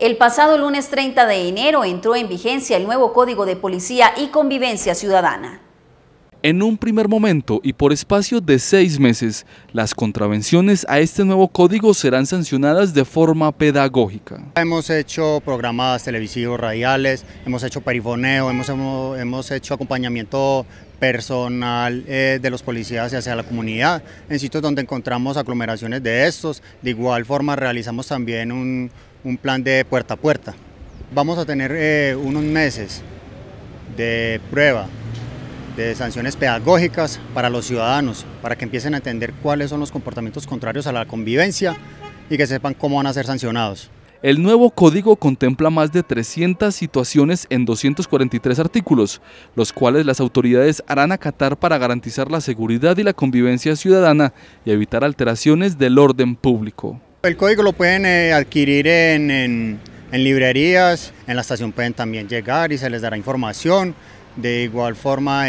El pasado lunes 30 de enero entró en vigencia el nuevo Código de Policía y Convivencia Ciudadana. En un primer momento y por espacio de seis meses, las contravenciones a este nuevo código serán sancionadas de forma pedagógica. Hemos hecho programas televisivos, radiales, hemos hecho perifoneo, hemos, hemos, hecho acompañamiento personal eh, de los policías hacia la comunidad, en sitios donde encontramos aglomeraciones de estos. De igual forma realizamos también un, un plan de puerta a puerta. Vamos a tener eh, unos meses de prueba de sanciones pedagógicas para los ciudadanos, para que empiecen a entender cuáles son los comportamientos contrarios a la convivencia y que sepan cómo van a ser sancionados. El nuevo código contempla más de 300 situaciones en 243 artículos, los cuales las autoridades harán acatar para garantizar la seguridad y la convivencia ciudadana y evitar alteraciones del orden público. El código lo pueden eh, adquirir en, librerías, en la estación pueden también llegar y se les dará información. De igual forma,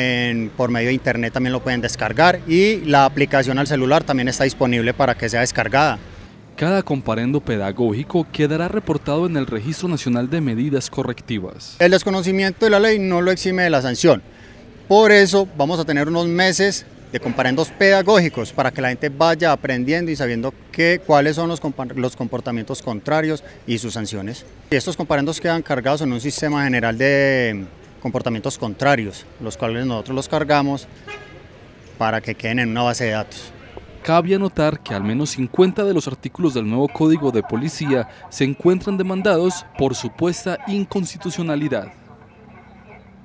por medio de internet también lo pueden descargar y la aplicación al celular también está disponible para que sea descargada. Cada comparendo pedagógico quedará reportado en el Registro Nacional de Medidas Correctivas. El desconocimiento de la ley no lo exime de la sanción. Por eso vamos a tener unos meses de comparendos pedagógicos para que la gente vaya aprendiendo y sabiendo cuáles son los, los comportamientos contrarios y sus sanciones. estos comparendos quedan cargados en un sistema general de mm, comportamientos contrarios, los cuales nosotros los cargamos para que queden en una base de datos. Cabe anotar que al menos 50 de los artículos del nuevo Código de Policía se encuentran demandados por supuesta inconstitucionalidad.